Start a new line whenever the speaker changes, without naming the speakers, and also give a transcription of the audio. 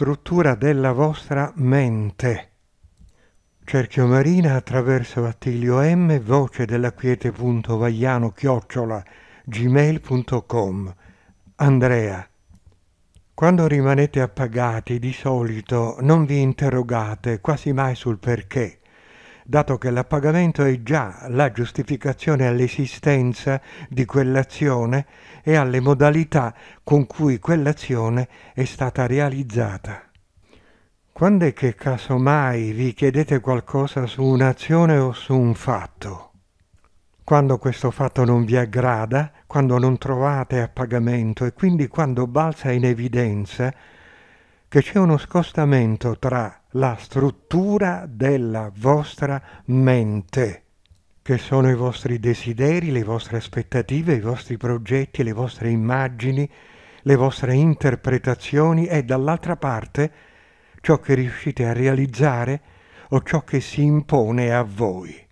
struttura della vostra mente. Cerchio Marina attraverso Attilio M, voce della quiete.vagliano chiocciola gmail.com. Andrea. Quando rimanete appagati di solito non vi interrogate quasi mai sul perché dato che l'appagamento è già la giustificazione all'esistenza di quell'azione e alle modalità con cui quell'azione è stata realizzata. Quando è che casomai vi chiedete qualcosa su un'azione o su un fatto? Quando questo fatto non vi aggrada, quando non trovate appagamento e quindi quando balza in evidenza che c'è uno scostamento tra la struttura della vostra mente, che sono i vostri desideri, le vostre aspettative, i vostri progetti, le vostre immagini, le vostre interpretazioni e dall'altra parte ciò che riuscite a realizzare o ciò che si impone a voi.